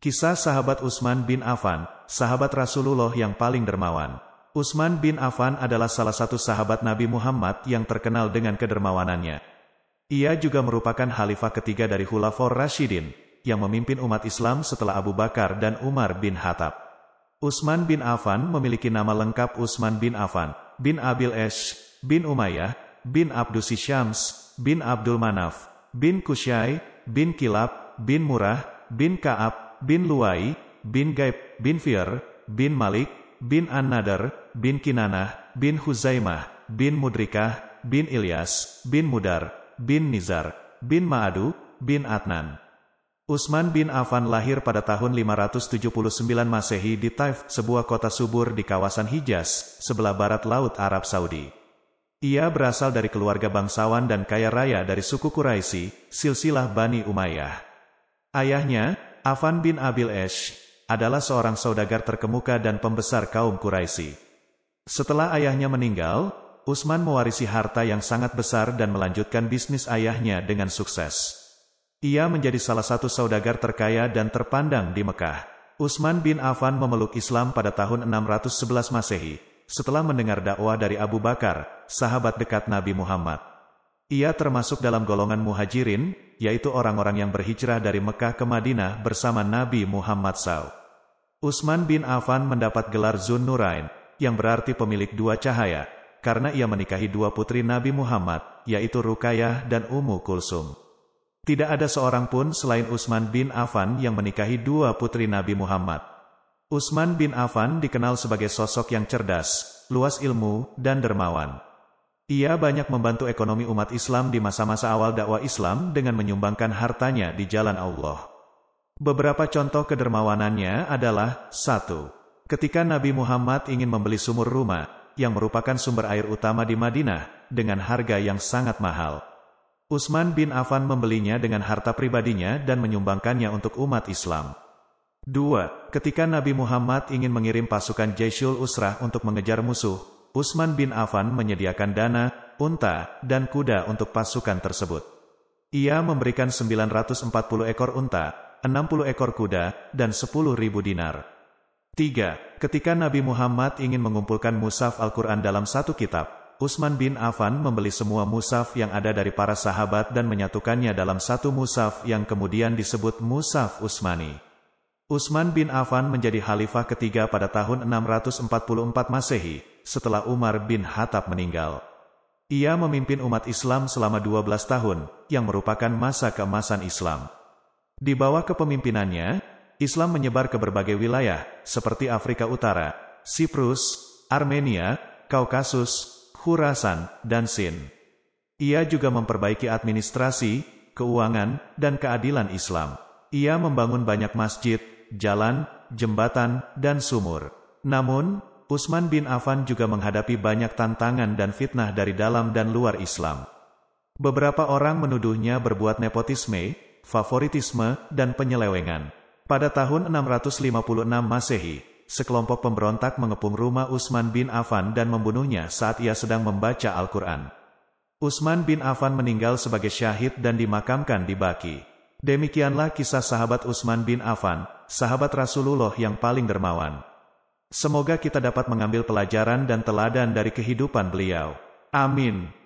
Kisah sahabat Utsman bin Affan, sahabat Rasulullah yang paling dermawan. Utsman bin Affan adalah salah satu sahabat Nabi Muhammad yang terkenal dengan kedermawanannya. Ia juga merupakan khalifah ketiga dari Khulafaur Rashidin, yang memimpin umat Islam setelah Abu Bakar dan Umar bin Khattab. Utsman bin Affan memiliki nama lengkap Utsman bin Affan, bin Abil Esh, bin Umayyah, bin Abdus Syams, bin Abdul Manaf, bin Kusyai, bin Kilab, bin Murah, bin Ka'ab, bin Luai, bin Gaib, bin Fir, bin Malik, bin An-Nadar, bin Kinanah, bin Huzaimah, bin Mudrikah, bin Ilyas, bin Mudar, bin Nizar, bin Ma'adu, bin Adnan. Usman bin Affan lahir pada tahun 579 Masehi di Taif, sebuah kota subur di kawasan Hijaz, sebelah barat laut Arab Saudi. Ia berasal dari keluarga bangsawan dan kaya raya dari suku Quraisy, silsilah Bani Umayyah. Ayahnya, Afan bin Abil Esh, adalah seorang saudagar terkemuka dan pembesar kaum Quraisy. Setelah ayahnya meninggal, Usman mewarisi harta yang sangat besar dan melanjutkan bisnis ayahnya dengan sukses. Ia menjadi salah satu saudagar terkaya dan terpandang di Mekah. Usman bin Affan memeluk Islam pada tahun 611 Masehi, setelah mendengar dakwah dari Abu Bakar, sahabat dekat Nabi Muhammad. Ia termasuk dalam golongan muhajirin, yaitu orang-orang yang berhijrah dari Mekah ke Madinah bersama Nabi Muhammad SAW. Utsman bin Affan mendapat gelar Zun Nurain, yang berarti pemilik dua cahaya, karena ia menikahi dua putri Nabi Muhammad, yaitu Rukayah dan Ummu Kulsum. Tidak ada seorang pun selain Utsman bin Affan yang menikahi dua putri Nabi Muhammad. Utsman bin Affan dikenal sebagai sosok yang cerdas, luas ilmu, dan dermawan. Ia banyak membantu ekonomi umat Islam di masa-masa awal dakwah Islam dengan menyumbangkan hartanya di jalan Allah. Beberapa contoh kedermawanannya adalah, 1. Ketika Nabi Muhammad ingin membeli sumur rumah, yang merupakan sumber air utama di Madinah, dengan harga yang sangat mahal. Utsman bin Affan membelinya dengan harta pribadinya dan menyumbangkannya untuk umat Islam. 2. Ketika Nabi Muhammad ingin mengirim pasukan Jaisyul Usrah untuk mengejar musuh, Usman bin Affan menyediakan dana, unta, dan kuda untuk pasukan tersebut. Ia memberikan 940 ekor unta, 60 ekor kuda, dan 10.000 dinar. 3. Ketika Nabi Muhammad ingin mengumpulkan musaf Al-Quran dalam satu kitab, Usman bin Affan membeli semua musaf yang ada dari para sahabat dan menyatukannya dalam satu musaf yang kemudian disebut musaf Usmani. Usman bin Affan menjadi khalifah ketiga pada tahun 644 Masehi, setelah Umar bin Khattab meninggal. Ia memimpin umat Islam selama 12 tahun, yang merupakan masa keemasan Islam. Di bawah kepemimpinannya, Islam menyebar ke berbagai wilayah, seperti Afrika Utara, Siprus, Armenia, Kaukasus, Khurasan, dan Sin. Ia juga memperbaiki administrasi, keuangan, dan keadilan Islam. Ia membangun banyak masjid, jalan, jembatan, dan sumur. Namun, Usman bin Affan juga menghadapi banyak tantangan dan fitnah dari dalam dan luar Islam. Beberapa orang menuduhnya berbuat nepotisme, favoritisme, dan penyelewengan. Pada tahun 656 Masehi, sekelompok pemberontak mengepung rumah Usman bin Affan dan membunuhnya saat ia sedang membaca Al-Quran. Usman bin Affan meninggal sebagai syahid dan dimakamkan di Baki. Demikianlah kisah sahabat Usman bin Affan, sahabat Rasulullah yang paling dermawan. Semoga kita dapat mengambil pelajaran dan teladan dari kehidupan beliau. Amin.